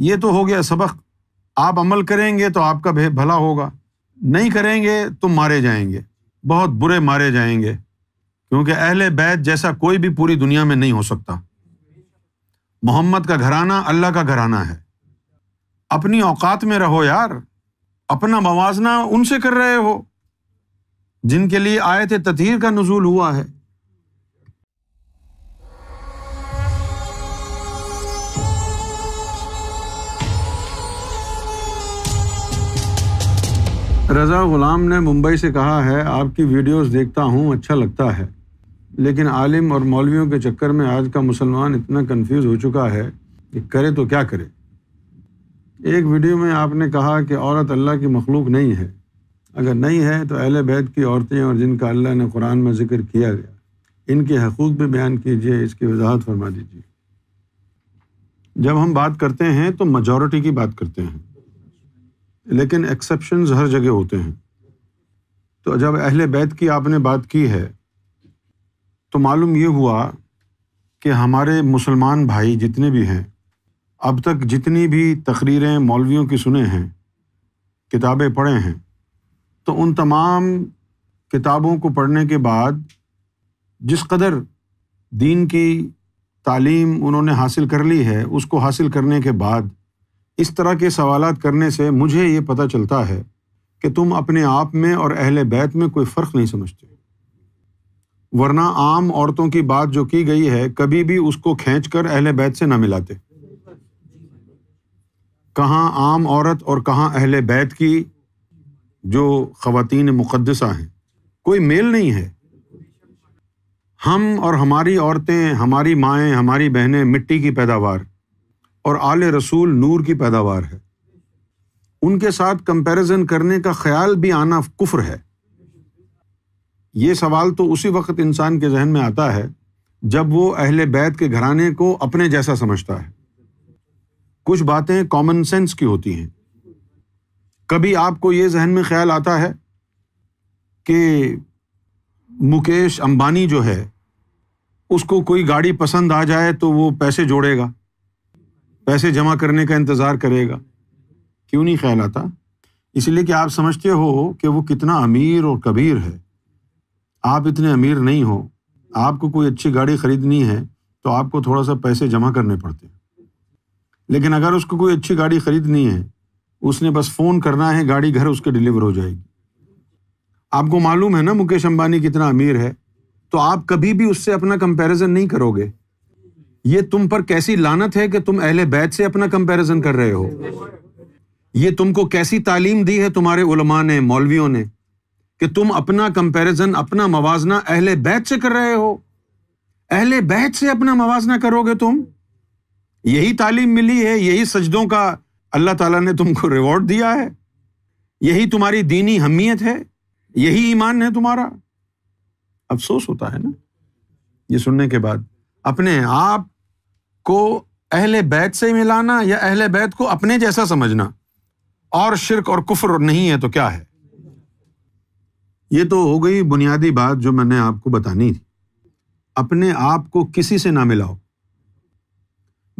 ये तो हो गया सबक आप अमल करेंगे तो आपका भला होगा नहीं करेंगे तो मारे जाएंगे बहुत बुरे मारे जाएंगे क्योंकि अहल बैत जैसा कोई भी पूरी दुनिया में नहीं हो सकता मोहम्मद का घराना अल्लाह का घराना है अपनी औकात में रहो यार अपना मवाजना उनसे कर रहे हो जिनके लिए आयत तथीर का नजूल हुआ है रज़ा ग़ुलाम ने मुंबई से कहा है आपकी वीडियोस देखता हूँ अच्छा लगता है लेकिन आलिम और मौलवियों के चक्कर में आज का मुसलमान इतना कंफ्यूज हो चुका है कि करे तो क्या करे एक वीडियो में आपने कहा कि औरत अल्लाह की मखलूक नहीं है अगर नहीं है तो अहले बैत की औरतें और जिनका अल्लाह ने कुरान में ज़िक्र किया गया इनके हकूक़ भी बयान कीजिए इसकी वजाहत फरमा दीजिए जब हम बात करते हैं तो मजॉरिटी की बात करते हैं लेकिन एक्सेप्शन हर जगह होते हैं तो जब अहल बैत की आपने बात की है तो मालूम ये हुआ कि हमारे मुसलमान भाई जितने भी हैं अब तक जितनी भी तकरीरें मौलवियों की सुने हैं किताबें पढ़े हैं तो उन तमाम किताबों को पढ़ने के बाद जिस कदर दीन की तालीम उन्होंने हासिल कर ली है उसको हासिल करने के बाद इस तरह के सवाल करने से मुझे ये पता चलता है कि तुम अपने आप में और अहल बैत में कोई फ़र्क नहीं समझते वरना आम औरतों की बात जो की गई है कभी भी उसको खींच कर अहल बैत से ना मिलाते कहाँ आम औरत और कहाँ अहल बैत की जो ख़वातीन मुक़दसा हैं कोई मेल नहीं है हम और हमारी औरतें हमारी माएँ हमारी बहनें मिट्टी की पैदावार और आल रसूल नूर की पैदावार है उनके साथ कंपैरिजन करने का ख्याल भी आना कुफ्र है ये सवाल तो उसी वक्त इंसान के जहन में आता है जब वो अहल बैत के घराने को अपने जैसा समझता है कुछ बातें कॉमन सेंस की होती हैं कभी आपको ये जहन में ख्याल आता है कि मुकेश अंबानी जो है उसको कोई गाड़ी पसंद आ जाए तो वो पैसे जोड़ेगा पैसे जमा करने का इंतज़ार करेगा क्यों नहीं ख्याल आता इसलिए कि आप समझते हो कि वो कितना अमीर और कबीर है आप इतने अमीर नहीं हो आपको कोई अच्छी गाड़ी ख़रीदनी है तो आपको थोड़ा सा पैसे जमा करने पड़ते हैं लेकिन अगर उसको कोई अच्छी गाड़ी ख़रीदनी है उसने बस फ़ोन करना है गाड़ी घर उसके डिलीवर हो जाएगी आपको मालूम है ना मुकेश अंबानी कितना अमीर है तो आप कभी भी उससे अपना कंपैरिजन नहीं करोगे ये तुम पर कैसी लानत है कि तुम अहले बैत से अपना कंपैरिजन कर रहे हो ये तुमको कैसी तालीम दी है तुम्हारे उलमा ने मौलवियों ने कि तुम अपना कंपैरिजन अपना मवाजना अहले बैत से कर रहे हो अहले बैत से अपना मवाजना करोगे तुम यही तालीम मिली है यही सजदों का अल्लाह ताला ने तुमको रिवॉर्ड दिया है यही तुम्हारी दीनी अहमियत है यही ईमान है तुम्हारा अफसोस होता है ना ये सुनने के बाद अपने आप को अहले बैत से मिलाना या अहले बैत को अपने जैसा समझना और शिरक और कुफर नहीं है तो क्या है ये तो हो गई बुनियादी बात जो मैंने आपको बतानी थी अपने आप को किसी से ना मिलाओ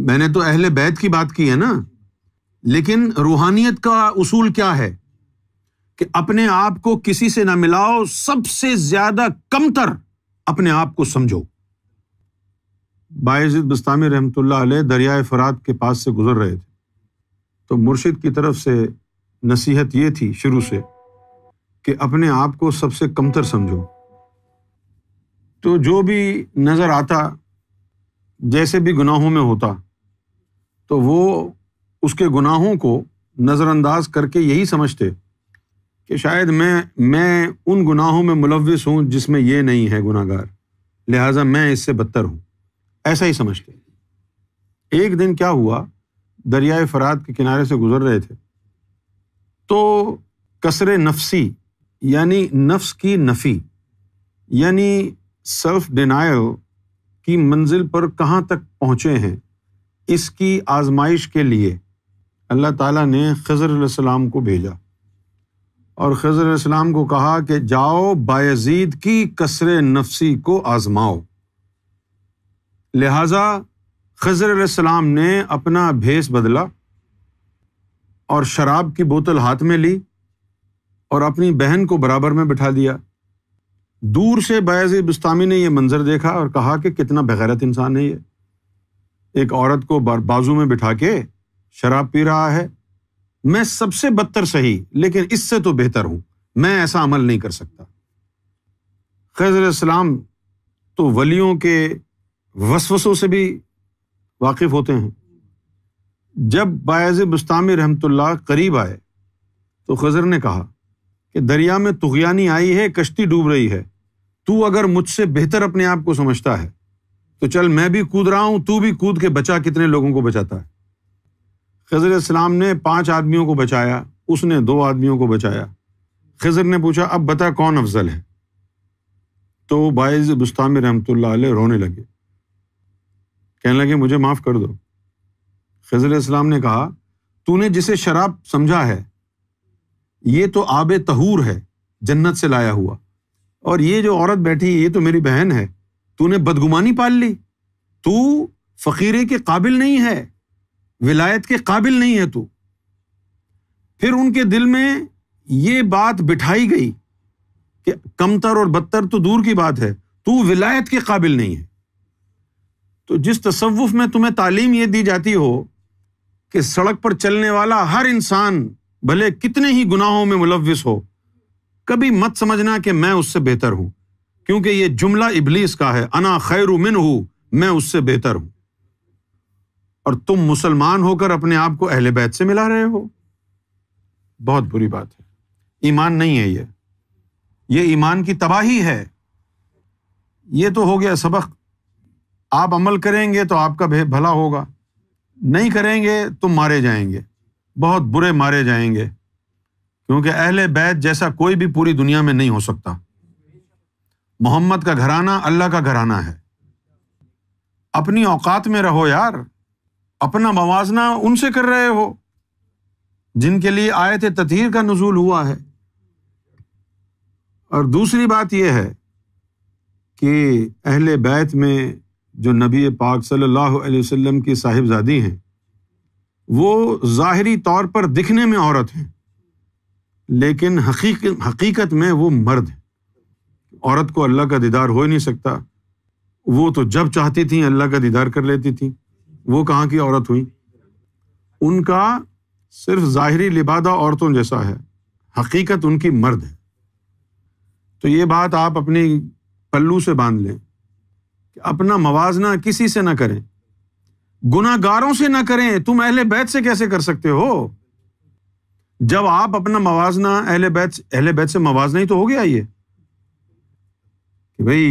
मैंने तो अहले बैत की बात की है ना लेकिन रूहानियत का उसूल क्या है कि अपने आप को किसी से ना मिलाओ सबसे ज्यादा कमतर अपने आप को समझो बायजिद बस्तामी रहमत दरियाए फ़रात के पास से गुज़र रहे थे तो मुर्शिद की तरफ से नसीहत ये थी शुरू से कि अपने आप को सबसे कमतर समझो तो जो भी नज़र आता जैसे भी गुनाहों में होता तो वो उसके गुनाहों को नज़रअंदाज करके यही समझते कि शायद मैं मैं उन गुनाहों में मुलविस हूँ जिसमें ये नहीं है गुनागार लिहाजा मैं इससे बदतर हूँ ऐसा ही समझते एक दिन क्या हुआ दरियाए फरात के किनारे से गुजर रहे थे तो कसर नफसी यानी नफ्स की नफ़ी यानी सेल्फ डिनाइल की मंजिल पर कहाँ तक पहुँचे हैं इसकी आजमाइश के लिए अल्लाह ताला ने खज़र को भेजा और खज़र को कहा कि जाओ बायजीद की कसर नफसी को आज़माओ लिहाजा खजर सलाम ने अपना भेस बदला और शराब की बोतल हाथ में ली और अपनी बहन को बराबर में बिठा दिया दूर से बैज़ बुस्तामी ने यह मंजर देखा और कहा कि कितना बैरत इंसान है ये एक औरत को बाजू में बिठा के शराब पी रहा है मैं सबसे बदतर सही लेकिन इससे तो बेहतर हूं मैं ऐसा अमल नहीं कर सकता खजर इस्लाम तो वलियों के वसवसों से भी वाकिफ़ होते हैं जब बायज़ बस्तामी रहमतुल्ला करीब आए तो खज़र ने कहा कि दरिया में तुगयानी आई है कश्ती डूब रही है तू अगर मुझसे बेहतर अपने आप को समझता है तो चल मैं भी कूद रहा हूँ तू भी कूद के बचा कितने लोगों को बचाता है खजर इस्लाम ने पाँच आदमियों को बचाया उसने दो आदमियों को बचाया खजर ने पूछा अब बता कौन अफजल है तो बायज़ बुस्तामी रहमत रोने लगे कहने लगे मुझे माफ़ कर दो खजर इस्लाम ने कहा तूने जिसे शराब समझा है ये तो आब तहूर है जन्नत से लाया हुआ और ये जो औरत बैठी है ये तो मेरी बहन है तूने बदगुमानी पाल ली तू फ़कीरे के काबिल नहीं है विलायत के काबिल नहीं है तू फिर उनके दिल में ये बात बिठाई गई कि कमतर और बदतर तो दूर की बात है तू विलायत के काबिल नहीं है तो जिस तसवुफ़ में तुम्हें तालीम यह दी जाती हो कि सड़क पर चलने वाला हर इंसान भले कितने ही गुनाहों में मुलविस हो कभी मत समझना कि मैं उससे बेहतर हूं क्योंकि यह जुमला इबलीस का है अना खैर मिन हूँ मैं उससे बेहतर हूं और तुम मुसलमान होकर अपने आप को अहल बैत से मिला रहे हो बहुत बुरी बात है ईमान नहीं है यह ईमान की तबाही है यह तो हो गया सबक आप अमल करेंगे तो आपका भला होगा नहीं करेंगे तो मारे जाएंगे बहुत बुरे मारे जाएंगे क्योंकि अहल बैत जैसा कोई भी पूरी दुनिया में नहीं हो सकता मोहम्मद का घराना अल्लाह का घराना है अपनी औकात में रहो यार अपना मवाजना उनसे कर रहे हो जिनके लिए आयत तथीर का नजूल हुआ है और दूसरी बात यह है कि अहल बैत में जो नबी पाक सल्लल्लाहु अलैहि वसल्लम की साहिबजादी हैं वो ज़ाहरी तौर पर दिखने में औरत हैं लेकिन हकीक हकीकत में वो मर्द हैं औरत को अल्लाह का दीदार हो ही नहीं सकता वो तो जब चाहती थी अल्लाह का दीदार कर लेती थी वो कहाँ की औरत हुई उनका सिर्फ ज़ाहरी लिबादा औरतों जैसा है हकीकत उनकी मर्द है तो ये बात आप अपनी पल्लू से बांध लें अपना मवाजना किसी से ना करें गुनागारों से ना करें तुम अहले बैत से कैसे कर सकते हो जब आप अपना मवाजना अहले बैत अहले बैत से मवाजना ही तो हो गया ये कि भाई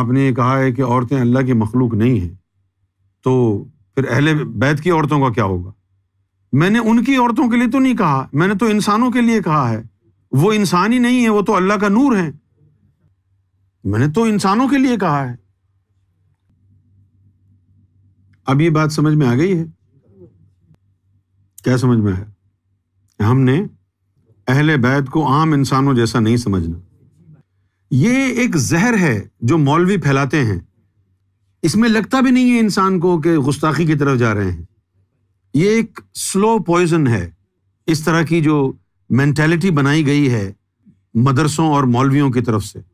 आपने कहा है कि औरतें अल्लाह की मखलूक नहीं हैं तो फिर अहले बैत की औरतों का क्या होगा मैंने उनकी औरतों के लिए तो नहीं कहा मैंने तो इंसानों के लिए कहा है वो इंसान ही नहीं है वो तो अल्लाह का नूर है मैंने तो इंसानों के लिए कहा है अब ये बात समझ में आ गई है क्या समझ में आया हमने अहले बैत को आम इंसानों जैसा नहीं समझना ये एक जहर है जो मौलवी फैलाते हैं इसमें लगता भी नहीं है इंसान को कि गुस्ताखी की तरफ जा रहे हैं ये एक स्लो पॉइजन है इस तरह की जो मैंटेलिटी बनाई गई है मदरसों और मौलवियों की तरफ से